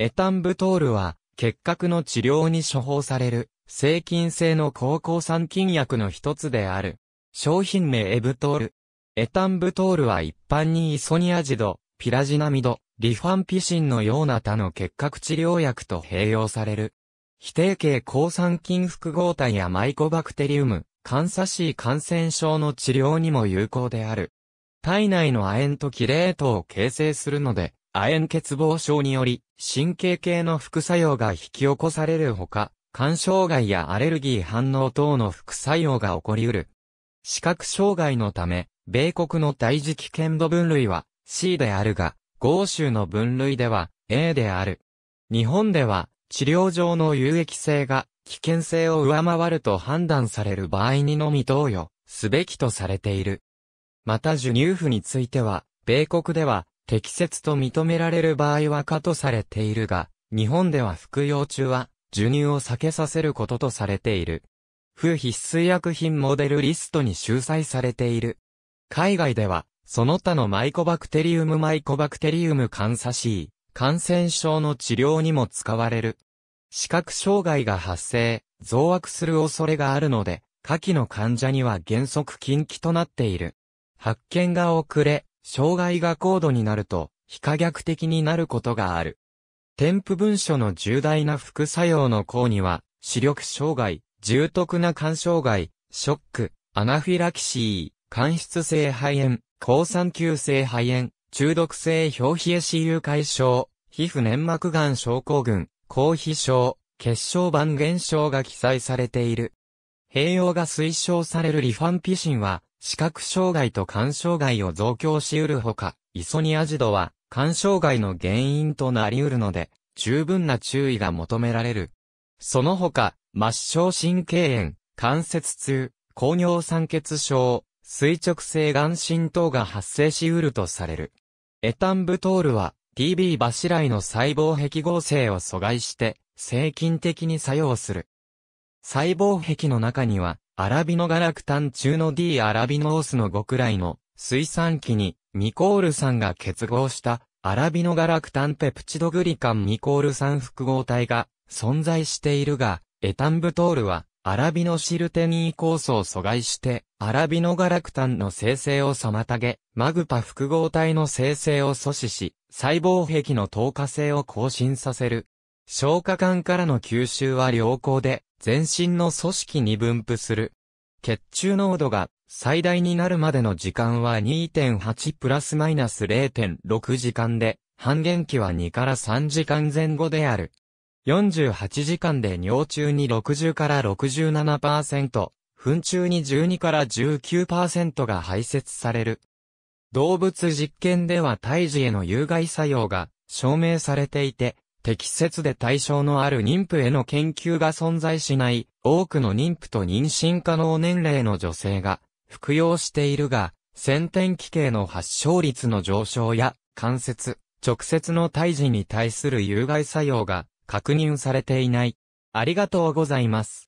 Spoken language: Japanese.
エタンブトールは、結核の治療に処方される、生菌性の抗抗酸菌薬の一つである。商品名エブトール。エタンブトールは一般にイソニアジド、ピラジナミド、リファンピシンのような他の結核治療薬と併用される。非定型抗酸菌複合体やマイコバクテリウム、カンサシー感染症の治療にも有効である。体内の亜鉛とキレートを形成するので、亜鉛欠乏症により、神経系の副作用が引き起こされるほか、肝障害やアレルギー反応等の副作用が起こり得る。視覚障害のため、米国の大事危険度分類は C であるが、豪州の分類では A である。日本では、治療上の有益性が危険性を上回ると判断される場合にのみ投与すべきとされている。また授乳婦については、米国では適切と認められる場合は可とされているが、日本では服用中は、授乳を避けさせることとされている。不必須薬品モデルリストに収載されている。海外では、その他のマイコバクテリウムマイコバクテリウム監査し、感染症の治療にも使われる。視覚障害が発生、増悪する恐れがあるので、下記の患者には原則禁忌となっている。発見が遅れ、障害が高度になると、非可逆的になることがある。添付文書の重大な副作用の項には、視力障害、重篤な肝障害、ショック、アナフィラキシー、間質性肺炎、抗酸球性肺炎、中毒性表皮エシ誘解症、皮膚粘膜癌症候群、抗皮症、血小板減少が記載されている。併用が推奨されるリファンピシンは、視覚障害と肝障害を増強し得るほか、イソニアジドは、肝障害の原因となり得るので、十分な注意が求められる。その他、末梢神経炎、関節痛、高尿酸欠症、垂直性眼神等が発生し得るとされる。エタンブトールは、TB 柱イの細胞壁合成を阻害して、精菌的に作用する。細胞壁の中には、アラビノガラクタン中の D アラビノオスの5くらいの水産機にミコール酸が結合したアラビノガラクタンペプチドグリカンミコール酸複合体が存在しているが、エタンブトールはアラビノシルテニー酵素を阻害してアラビノガラクタンの生成を妨げ、マグパ複合体の生成を阻止し、細胞壁の透過性を更新させる。消化管からの吸収は良好で、全身の組織に分布する。血中濃度が最大になるまでの時間は2.8プラスマイナス0.6時間で、半減期は2から3時間前後である。48時間で尿中に60から67%、糞中に12から19%が排泄される。動物実験では胎児への有害作用が証明されていて、適切で対象のある妊婦への研究が存在しない、多くの妊婦と妊娠可能年齢の女性が服用しているが、先天気系の発症率の上昇や、関節、直接の胎児に対する有害作用が確認されていない。ありがとうございます。